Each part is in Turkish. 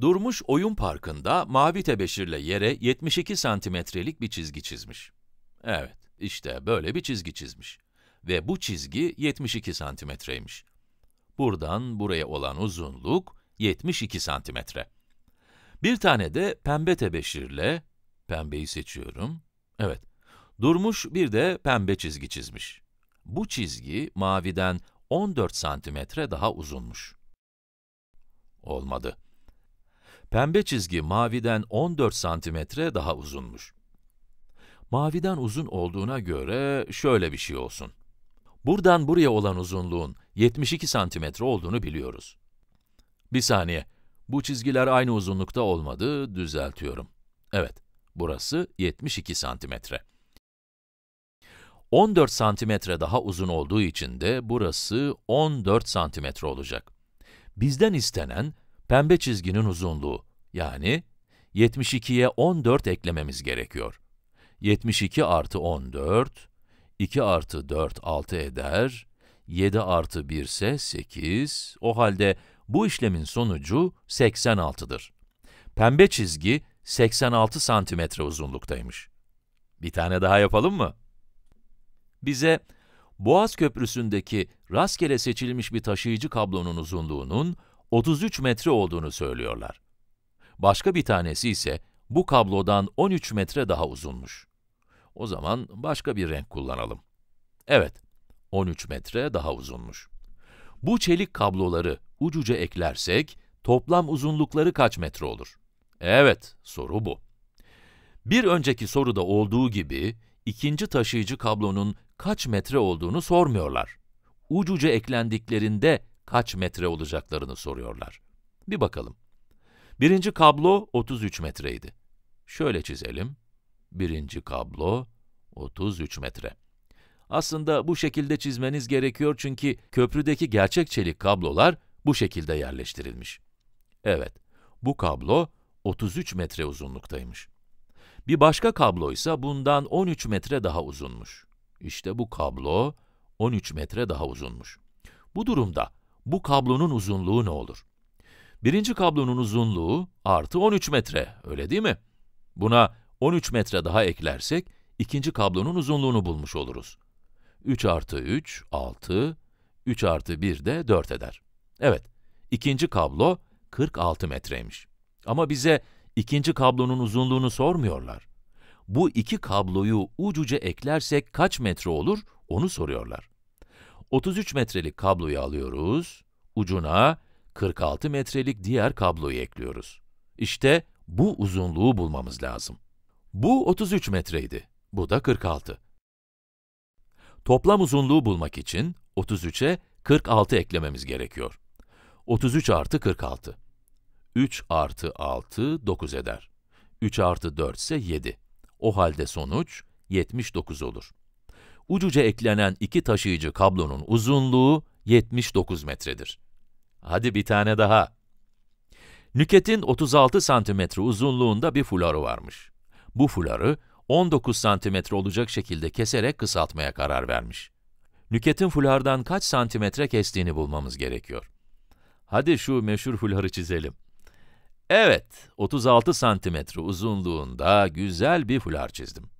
Durmuş oyun parkında mavi tebeşirle yere 72 santimetrelik bir çizgi çizmiş. Evet, işte böyle bir çizgi çizmiş. Ve bu çizgi 72 santimetreymiş. Buradan buraya olan uzunluk 72 santimetre. Bir tane de pembe tebeşirle, pembeyi seçiyorum, evet, durmuş bir de pembe çizgi çizmiş. Bu çizgi maviden 14 santimetre daha uzunmuş. Olmadı. Pembe çizgi maviden 14 santimetre daha uzunmuş. Maviden uzun olduğuna göre şöyle bir şey olsun. Buradan buraya olan uzunluğun 72 santimetre olduğunu biliyoruz. Bir saniye, bu çizgiler aynı uzunlukta olmadı, düzeltiyorum. Evet, burası 72 santimetre. 14 santimetre daha uzun olduğu için de burası 14 santimetre olacak. Bizden istenen pembe çizginin uzunluğu yani 72'ye 14 eklememiz gerekiyor. 72 artı 14, 2 artı 4 6 eder, 7 artı 1 ise 8, o halde bu işlemin sonucu 86'dır. Pembe çizgi 86 santimetre uzunluktaymış. Bir tane daha yapalım mı? Bize Boğaz Köprüsü'ndeki rastgele seçilmiş bir taşıyıcı kablonun uzunluğunun 33 metre olduğunu söylüyorlar. Başka bir tanesi ise bu kablodan 13 metre daha uzunmuş. O zaman başka bir renk kullanalım. Evet, 13 metre daha uzunmuş. Bu çelik kabloları ucuca eklersek, toplam uzunlukları kaç metre olur? Evet, soru bu. Bir önceki soruda olduğu gibi, ikinci taşıyıcı kablonun kaç metre olduğunu sormuyorlar. Ucuca eklendiklerinde kaç metre olacaklarını soruyorlar. Bir bakalım. Birinci kablo 33 metreydi. Şöyle çizelim. Birinci kablo 33 metre. Aslında bu şekilde çizmeniz gerekiyor çünkü köprüdeki gerçek çelik kablolar bu şekilde yerleştirilmiş. Evet, bu kablo 33 metre uzunluktaymış. Bir başka kablo ise bundan 13 metre daha uzunmuş. İşte bu kablo 13 metre daha uzunmuş. Bu durumda bu kablonun uzunluğu ne olur? Birinci kablonun uzunluğu artı 13 metre, öyle değil mi? Buna 13 metre daha eklersek, ikinci kablonun uzunluğunu bulmuş oluruz. 3 artı 3, 6, 3 artı 1 de 4 eder. Evet, ikinci kablo 46 metreymiş. Ama bize ikinci kablonun uzunluğunu sormuyorlar. Bu iki kabloyu ucuca eklersek kaç metre olur, onu soruyorlar. 33 metrelik kabloyu alıyoruz, ucuna 46 metrelik diğer kabloyu ekliyoruz. İşte bu uzunluğu bulmamız lazım. Bu 33 metreydi, bu da 46. Toplam uzunluğu bulmak için 33'e 46 eklememiz gerekiyor. 33 artı 46. 3 artı 6, 9 eder. 3 artı 4 ise 7. O halde sonuç 79 olur ucuca eklenen iki taşıyıcı kablonun uzunluğu 79 metredir. Hadi bir tane daha. Nüket'in 36 santimetre uzunluğunda bir fuları varmış. Bu fuları 19 santimetre olacak şekilde keserek kısaltmaya karar vermiş. Nüket'in fulardan kaç santimetre kestiğini bulmamız gerekiyor. Hadi şu meşhur fuları çizelim. Evet, 36 santimetre uzunluğunda güzel bir fular çizdim.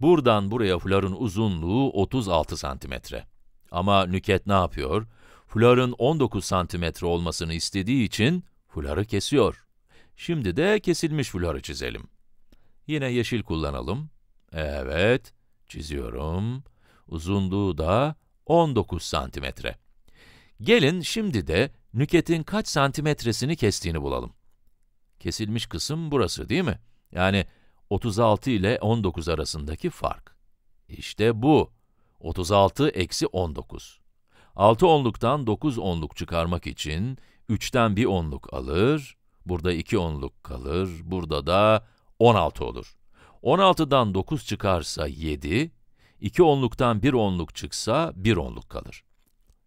Buradan buraya florun uzunluğu 36 santimetre. Ama nüket ne yapıyor? Florun 19 santimetre olmasını istediği için flor'ı kesiyor. Şimdi de kesilmiş flor'ı çizelim. Yine yeşil kullanalım. Evet, çiziyorum. Uzunluğu da 19 santimetre. Gelin şimdi de nüketin kaç santimetresini kestiğini bulalım. Kesilmiş kısım burası değil mi? Yani 36 ile 19 arasındaki fark. İşte bu. 36 eksi 19. 6 onluktan 9 onluk çıkarmak için 3'ten bir onluk alır, burada 2 onluk kalır, burada da 16 olur. 16'dan 9 çıkarsa 7, 2 onluktan 1 onluk çıksa 1 onluk kalır.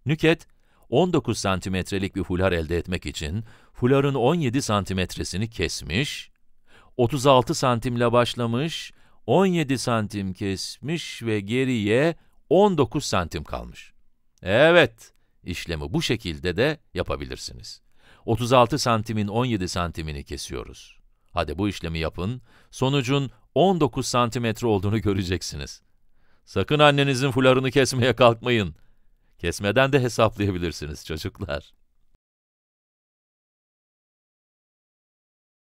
Nüket, 19 santimetrelik bir fular elde etmek için fuların 17 santimetresini kesmiş, 36 santimle başlamış, 17 santim kesmiş ve geriye 19 santim kalmış. Evet, işlemi bu şekilde de yapabilirsiniz. 36 santimin 17 santimini kesiyoruz. Hadi bu işlemi yapın, sonucun 19 santimetre olduğunu göreceksiniz. Sakın annenizin fularını kesmeye kalkmayın. Kesmeden de hesaplayabilirsiniz çocuklar.